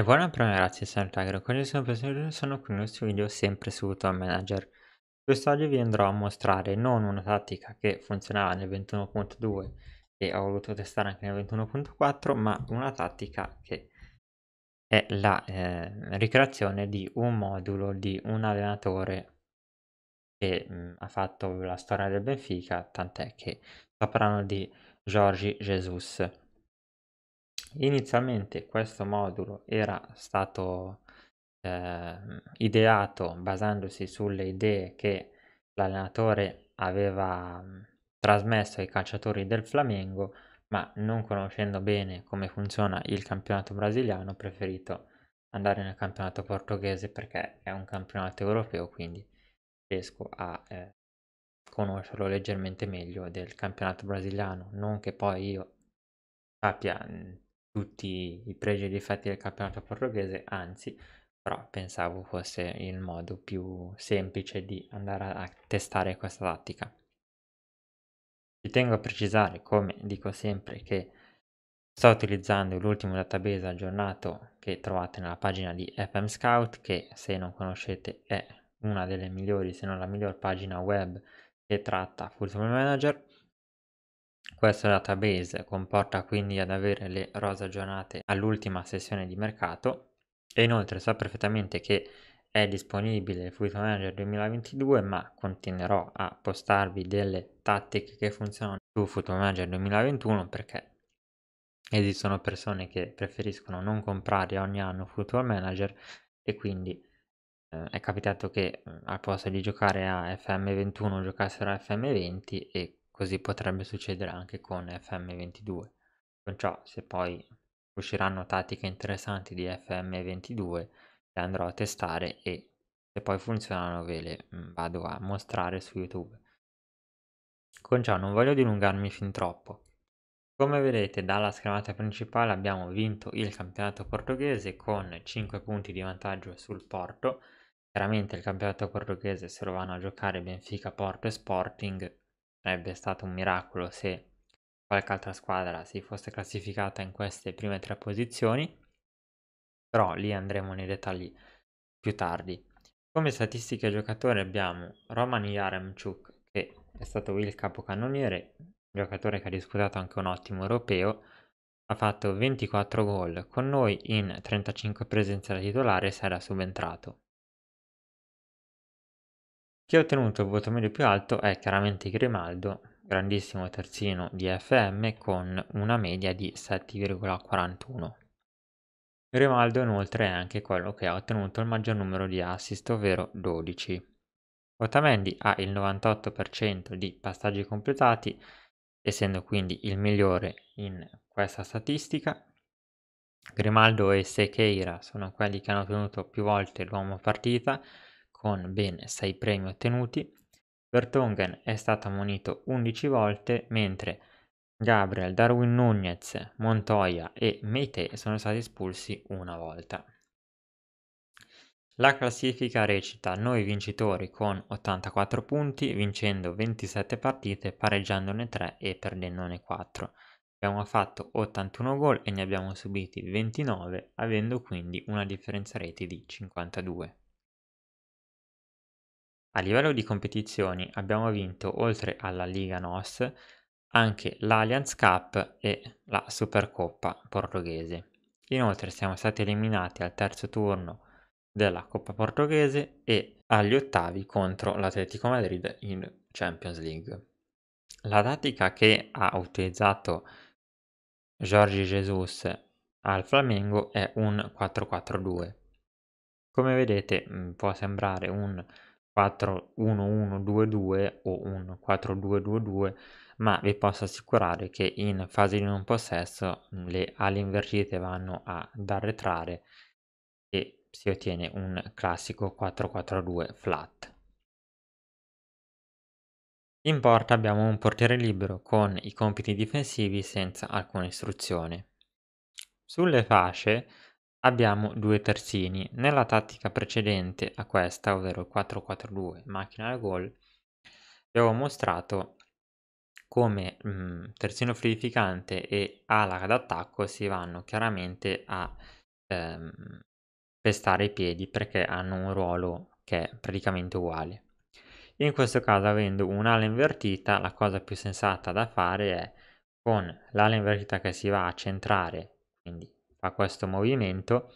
E buona prima ragazzi, sono Tagro, con il suo episodio sono qui nel uno video sempre su Tom Manager. Quest'oggi vi andrò a mostrare non una tattica che funzionava nel 21.2 e ho voluto testare anche nel 21.4, ma una tattica che è la eh, ricreazione di un modulo di un allenatore che mh, mm, ha fatto la storia del Benfica, tant'è che sto parlando di Giorgi Jesus. Inizialmente questo modulo era stato eh, ideato basandosi sulle idee che l'allenatore aveva trasmesso ai calciatori del Flamengo, ma non conoscendo bene come funziona il campionato brasiliano, ho preferito andare nel campionato portoghese perché è un campionato europeo, quindi riesco a eh, conoscerlo leggermente meglio del campionato brasiliano, non che poi io sappia tutti i pregi e difetti del campionato portoghese, anzi, però pensavo fosse il modo più semplice di andare a testare questa tattica. Ci tengo a precisare, come dico sempre, che sto utilizzando l'ultimo database aggiornato che trovate nella pagina di FM Scout, che se non conoscete è una delle migliori, se non la miglior pagina web che tratta Football Manager questo database comporta quindi ad avere le rose aggiornate all'ultima sessione di mercato e inoltre so perfettamente che è disponibile il Fluid Manager 2022 ma continuerò a postarvi delle tattiche che funzionano su Football Manager 2021 perché esistono persone che preferiscono non comprare ogni anno Football Manager e quindi eh, è capitato che eh, al posto di giocare a FM21 giocassero a FM20 e Così potrebbe succedere anche con FM22. Con ciò, se poi usciranno tattiche interessanti di FM22, le andrò a testare e se poi funzionano ve le mm, vado a mostrare su YouTube. Con ciò non voglio dilungarmi fin troppo. Come vedete dalla schermata principale abbiamo vinto il campionato portoghese con 5 punti di vantaggio sul Porto. Chiaramente il campionato portoghese se lo vanno a giocare Benfica, Porto e Sporting Sarebbe stato un miracolo se qualche altra squadra si fosse classificata in queste prime tre posizioni, però lì andremo nei dettagli più tardi. Come statistiche giocatori abbiamo Roman Yaremchuk, che è stato il capocannoniere, giocatore che ha disputato anche un ottimo europeo, ha fatto 24 gol con noi in 35 presenze da titolare e sarà subentrato. Chi ha ottenuto il voto medio più alto è chiaramente Grimaldo, grandissimo terzino di FM con una media di 7,41. Grimaldo inoltre è anche quello che ha ottenuto il maggior numero di assist, ovvero 12. Otamendi ha il 98% di passaggi completati, essendo quindi il migliore in questa statistica. Grimaldo e Sequeira sono quelli che hanno ottenuto più volte l'uomo partita, con ben 6 premi ottenuti, Vertonghen è stato ammonito 11 volte, mentre Gabriel, Darwin Nunez, Montoya e Meite sono stati espulsi una volta. La classifica recita noi vincitori con 84 punti, vincendo 27 partite, pareggiandone 3 e perdendone 4. Abbiamo fatto 81 gol e ne abbiamo subiti 29, avendo quindi una differenza reti di 52. A livello di competizioni abbiamo vinto, oltre alla Liga NOS, anche l'Alliance Cup e la Supercoppa portoghese. Inoltre siamo stati eliminati al terzo turno della Coppa portoghese e agli ottavi contro l'Atletico Madrid in Champions League. La tattica che ha utilizzato Jorge Jesus al Flamengo è un 4-4-2. Come vedete mm, può sembrare un 4-1-1-2-2 o un 4-2-2-2, ma vi posso assicurare che in fase di non possesso mm, le ali invertite vanno ad arretrare e si ottiene un classico 4-4-2 flat. In porta abbiamo un portiere libero con i compiti difensivi senza alcuna istruzione. Sulle fasce Abbiamo due terzini. Nella tattica precedente a questa, ovvero il 4-4-2 macchina da gol, vi avevo mostrato come mh, mm, terzino fluidificante e ala d'attacco si vanno chiaramente a ehm, pestare i piedi perché hanno un ruolo che è praticamente uguale. In questo caso avendo un'ala invertita la cosa più sensata da fare è con l'ala invertita che si va a centrare, quindi fa questo movimento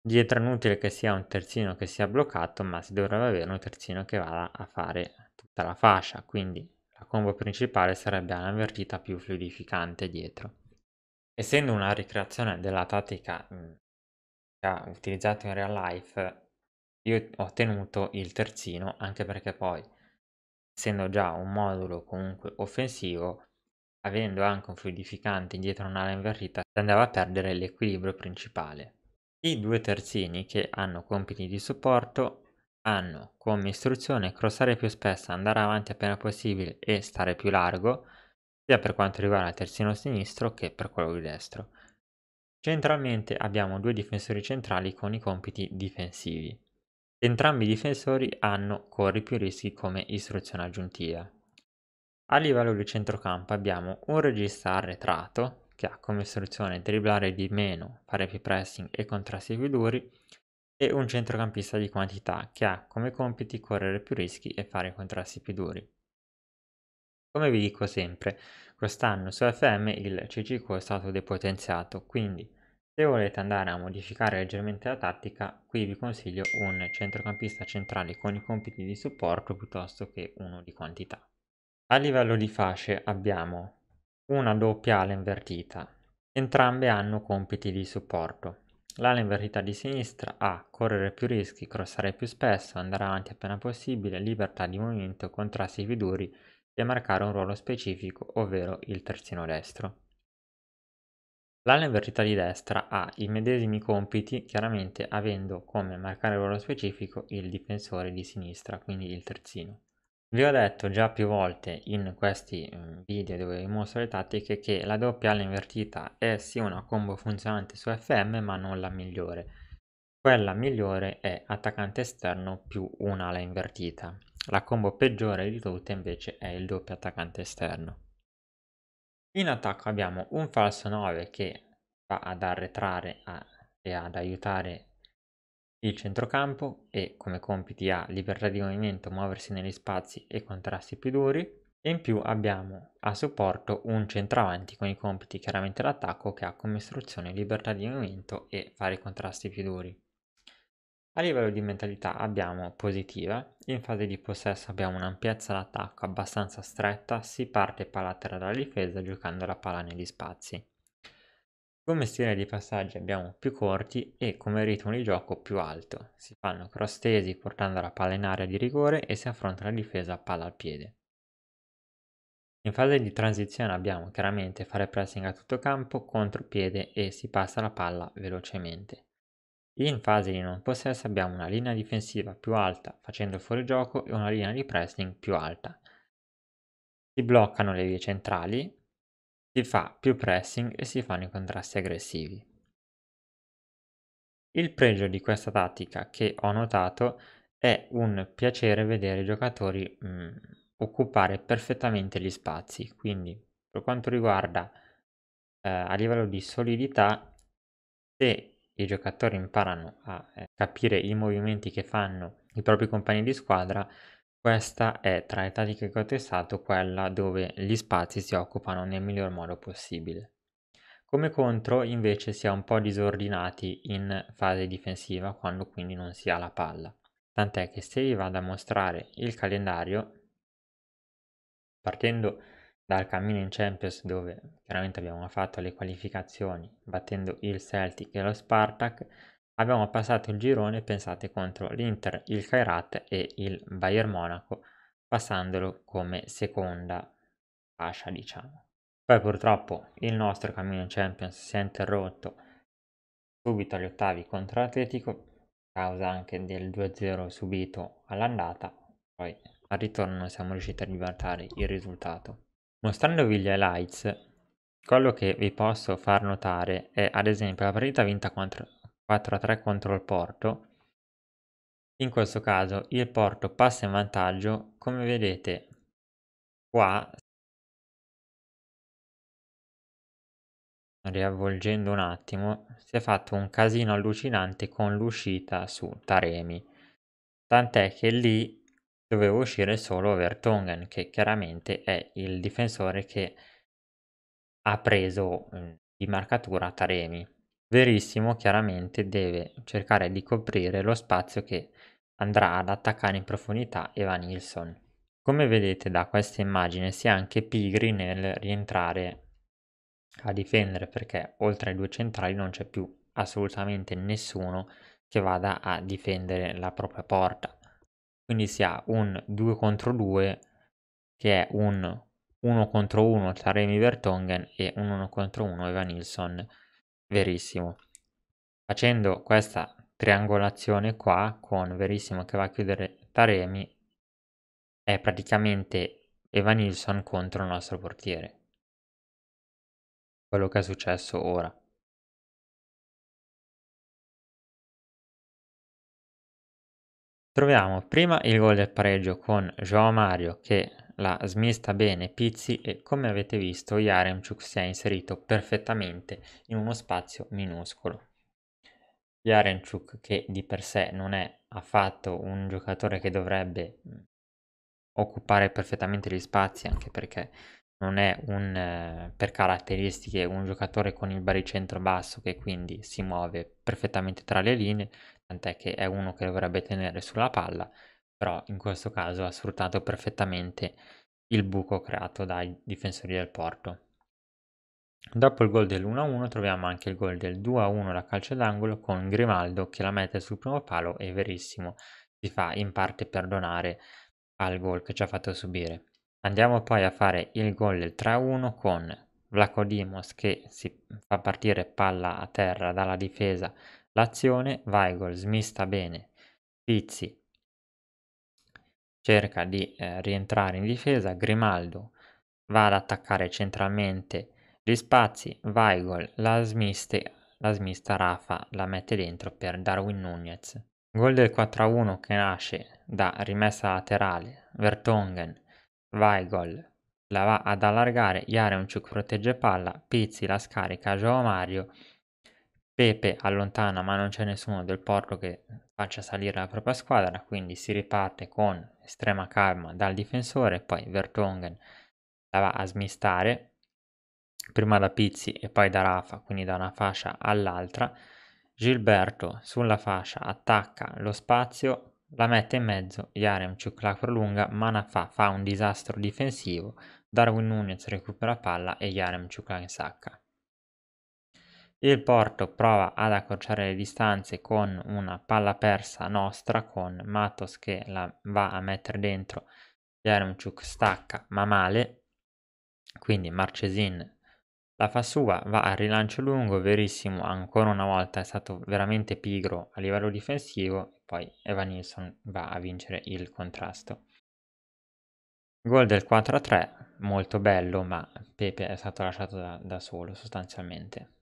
dietro è inutile che sia un terzino che sia bloccato ma si dovrebbe avere un terzino che vada a fare tutta la fascia quindi la combo principale sarebbe una vertita più fluidificante dietro essendo una ricreazione della tattica mm, utilizzata in real life io ho tenuto il terzino anche perché poi essendo già un modulo comunque offensivo avendo anche un fluidificante dietro un'ala invertita, si andava a perdere l'equilibrio principale. I due terzini, che hanno compiti di supporto, hanno come istruzione crossare più spesso, andare avanti appena possibile e stare più largo, sia per quanto riguarda il terzino sinistro che per quello di destro. Centralmente abbiamo due difensori centrali con i compiti difensivi. Entrambi i difensori hanno corri più rischi come istruzione aggiuntiva. A livello di centrocampo abbiamo un regista arretrato che ha come soluzione dribblare di meno, fare più pressing e contrasti più duri e un centrocampista di quantità che ha come compiti correre più rischi e fare contrasti più duri. Come vi dico sempre, quest'anno su FM il CCQ è stato depotenziato, quindi se volete andare a modificare leggermente la tattica, qui vi consiglio un centrocampista centrale con i compiti di supporto piuttosto che uno di quantità. A livello di fasce abbiamo una doppia ala invertita, entrambe hanno compiti di supporto. L'ala invertita di sinistra ha correre più rischi, crossare più spesso, andare avanti appena possibile, libertà di movimento, contrasti più duri e marcare un ruolo specifico, ovvero il terzino destro. L'ala invertita di destra ha i medesimi compiti, chiaramente avendo come marcare il ruolo specifico il difensore di sinistra, quindi il terzino. Vi ho detto già più volte in questi mm, video dove vi mostro le tattiche che la doppia ala invertita è sì una combo funzionante su FM ma non la migliore. Quella migliore è attaccante esterno più un'ala invertita. La combo peggiore di tutte invece è il doppio attaccante esterno. In attacco abbiamo un falso 9 che va ad arretrare a, e ad aiutare il centrocampo e come compiti ha libertà di movimento, muoversi negli spazi e contrasti più duri. E in più abbiamo a supporto un centravanti con i compiti chiaramente l'attacco che ha come istruzione libertà di movimento e fare i contrasti più duri. A livello di mentalità abbiamo positiva, in fase di possesso abbiamo un'ampiezza d'attacco abbastanza stretta, si parte palla terra dalla difesa giocando la palla negli spazi. Come stile di passaggi abbiamo più corti e come ritmo di gioco più alto. Si fanno cross tesi portando la palla in area di rigore e si affronta la difesa a palla al piede. In fase di transizione abbiamo chiaramente fare pressing a tutto campo, contropiede e si passa la palla velocemente. In fase di non possesso abbiamo una linea difensiva più alta facendo fuori gioco e una linea di pressing più alta. Si bloccano le vie centrali si fa più pressing e si fanno i contrasti aggressivi. Il pregio di questa tattica che ho notato è un piacere vedere i giocatori mh, mm, occupare perfettamente gli spazi, quindi per quanto riguarda eh, a livello di solidità, se i giocatori imparano a eh, capire i movimenti che fanno i propri compagni di squadra, questa è tra le tattiche che ho testato quella dove gli spazi si occupano nel miglior modo possibile. Come contro invece si è un po' disordinati in fase difensiva quando quindi non si ha la palla. Tant'è che se vi vado a mostrare il calendario, partendo dal cammino in Champions dove chiaramente abbiamo fatto le qualificazioni battendo il Celtic e lo Spartak, Abbiamo passato il girone, pensate, contro l'Inter, il Kairat e il Bayern Monaco, passandolo come seconda fascia, diciamo. Poi purtroppo il nostro cammino Champions si è interrotto subito agli ottavi contro l'Atletico, causa anche del 2-0 subito all'andata, poi al ritorno non siamo riusciti a ribaltare il risultato. Mostrandovi gli highlights, quello che vi posso far notare è ad esempio la partita vinta contro 4 a 3 contro il Porto. In questo caso il Porto passa in vantaggio, come vedete qua, riavvolgendo un attimo, si è fatto un casino allucinante con l'uscita su Taremi, tant'è che lì doveva uscire solo Vertonghen, che chiaramente è il difensore che ha preso mm, di marcatura Taremi Verissimo chiaramente deve cercare di coprire lo spazio che andrà ad attaccare in profondità Evan Nilsson. Come vedete da questa immagine si è anche pigri nel rientrare a difendere perché oltre ai due centrali non c'è più assolutamente nessuno che vada a difendere la propria porta. Quindi si ha un 2 contro 2 che è un 1 contro 1 tra Remy Vertongen e un 1 contro 1 Evan Nilsson Verissimo. Facendo questa triangolazione qua con Verissimo che va a chiudere Taremi è praticamente Evanilson contro il nostro portiere. Quello che è successo ora. Troviamo prima il gol del pareggio con Joao Mario che la smista bene Pizzi e come avete visto Jaremchuk si è inserito perfettamente in uno spazio minuscolo. Jaremchuk che di per sé non è affatto un giocatore che dovrebbe mm, occupare perfettamente gli spazi anche perché non è un, eh, per caratteristiche un giocatore con il baricentro basso che quindi si muove perfettamente tra le linee, tant'è che è uno che dovrebbe tenere sulla palla però in questo caso ha sfruttato perfettamente il buco creato dai difensori del Porto. Dopo il gol dell'1-1 troviamo anche il gol del 2-1 da calcio d'angolo con Grimaldo che la mette sul primo palo e Verissimo si fa in parte perdonare al gol che ci ha fatto subire. Andiamo poi a fare il gol del 3-1 con Vlacodimos che si fa partire palla a terra dalla difesa l'azione, Weigol smista bene Pizzi cerca di eh, rientrare in difesa, Grimaldo va ad attaccare centralmente gli spazi, Weigl la, smiste, la smista, Rafa la mette dentro per Darwin Nunez. Gol del 4-1 che nasce da rimessa laterale, Vertongen, Weigl la va ad allargare, Jarenciuk protegge palla, Pizzi la scarica, Joao Mario, Pepe allontana ma non c'è nessuno del Porto che faccia salire la propria squadra, quindi si riparte con estrema calma dal difensore, poi Vertongen la va a smistare, prima da Pizzi e poi da Rafa, quindi da una fascia all'altra, Gilberto sulla fascia attacca lo spazio, la mette in mezzo, Yaremchuk la prolunga, Manafà fa un disastro difensivo, Darwin Nunez recupera palla e Yaremchuk la insacca. Il Porto prova ad accorciare le distanze con una palla persa nostra con Matos che la va a mettere dentro, Jeremchuk stacca ma male, quindi Marcesin la fa sua, va a rilancio lungo, Verissimo ancora una volta è stato veramente pigro a livello difensivo, poi Evan Nilsson va a vincere il contrasto. Gol del 4-3, molto bello, ma Pepe è stato lasciato da, da solo sostanzialmente.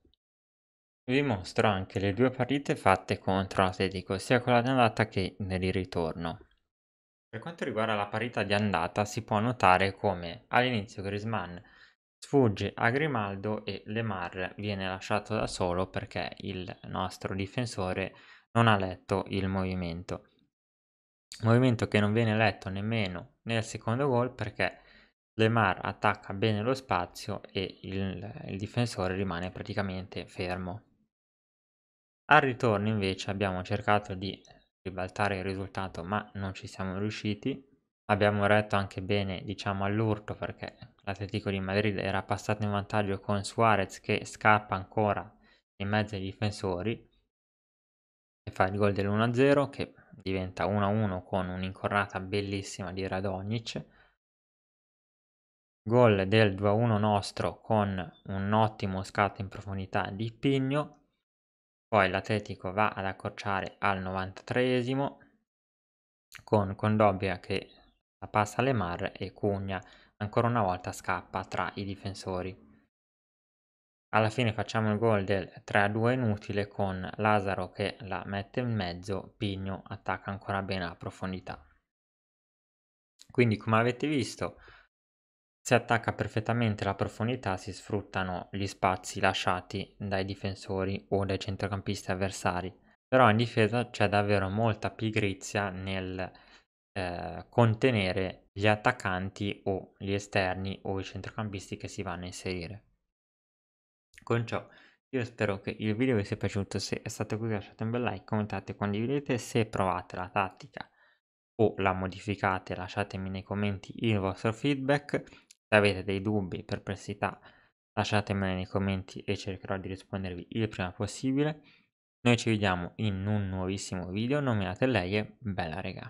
Vi mostro anche le due partite fatte contro l'Atletico, sia quella di andata che nel ritorno. Per quanto riguarda la parità di andata si può notare come all'inizio Grisman sfugge a Grimaldo e Lemar viene lasciato da solo perché il nostro difensore non ha letto il movimento. Movimento che non viene letto nemmeno nel secondo gol perché Lemar attacca bene lo spazio e il, il difensore rimane praticamente fermo. Al ritorno invece abbiamo cercato di ribaltare il risultato ma non ci siamo riusciti. Abbiamo retto anche bene diciamo all'urto perché l'Atletico di Madrid era passato in vantaggio con Suarez che scappa ancora in mezzo ai difensori e fa il gol dell'1-0 che diventa 1-1 con un'incornata bellissima di Radonic. Gol del 2-1 nostro con un ottimo scatto in profondità di Pigno poi l'Atletico va ad accorciare al 93esimo con Condobbia che la passa alle Mar e Cugna ancora una volta scappa tra i difensori. Alla fine facciamo il gol del 3-2 inutile con Lazaro che la mette in mezzo, Pigno attacca ancora bene a profondità. Quindi come avete visto si attacca perfettamente la profondità si sfruttano gli spazi lasciati dai difensori o dai centrocampisti avversari. Però in difesa c'è davvero molta pigrizia nel eh, contenere gli attaccanti o gli esterni o i centrocampisti che si vanno a inserire. Con ciò io spero che il video vi sia piaciuto, se è stato così lasciate un bel like, commentate, condividete, se provate la tattica o la modificate lasciatemi nei commenti il vostro feedback se avete dei dubbi, perplessità, lasciatemene nei commenti e cercherò di rispondervi il prima possibile. Noi ci vediamo in un nuovissimo video, nominate lei e bella regà.